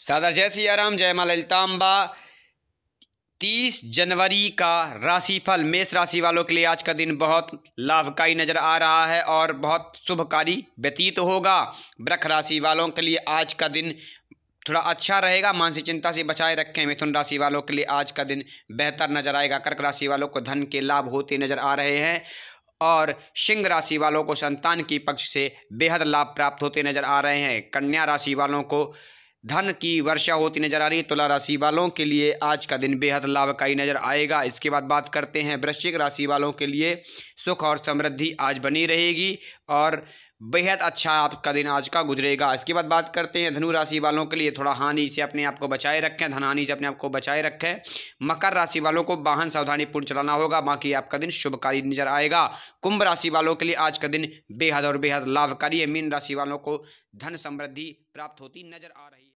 सादर जय सियाराम जय माँ ललिताम्बा तीस जनवरी का राशिफल मेष राशि वालों के लिए आज का दिन बहुत लाभकारी नज़र आ रहा है और बहुत शुभकारी व्यतीत होगा वृक्ष राशि वालों के लिए आज का दिन थोड़ा अच्छा रहेगा मानसिक चिंता से बचाए रखें मिथुन राशि वालों के लिए आज का दिन बेहतर नजर आएगा कर्क राशि वालों को धन के लाभ होते नजर आ रहे हैं और सिंह राशि वालों को संतान की पक्ष से बेहद लाभ प्राप्त होते नजर आ रहे हैं कन्या राशि वालों को धन की वर्षा होती नजर आ रही है तुला राशि वालों के लिए आज का दिन बेहद लाभकारी नजर आएगा इसके बाद बात करते हैं वृश्चिक राशि वालों के लिए सुख और समृद्धि आज बनी रहेगी और बेहद अच्छा आपका दिन आज का गुजरेगा इसके बाद बात करते हैं धनु राशि वालों के लिए थोड़ा हानि से अपने आप को बचाए रखें धन हानि से अपने आप को बचाए रखें मकर राशि वालों को वाहन सावधानीपूर्ण चलाना होगा बाकी आपका दिन शुभकारी नजर आएगा कुंभ राशि वालों के लिए आज का दिन बेहद और बेहद लाभकारी है मीन राशि वालों को धन समृद्धि प्राप्त होती नजर आ रही है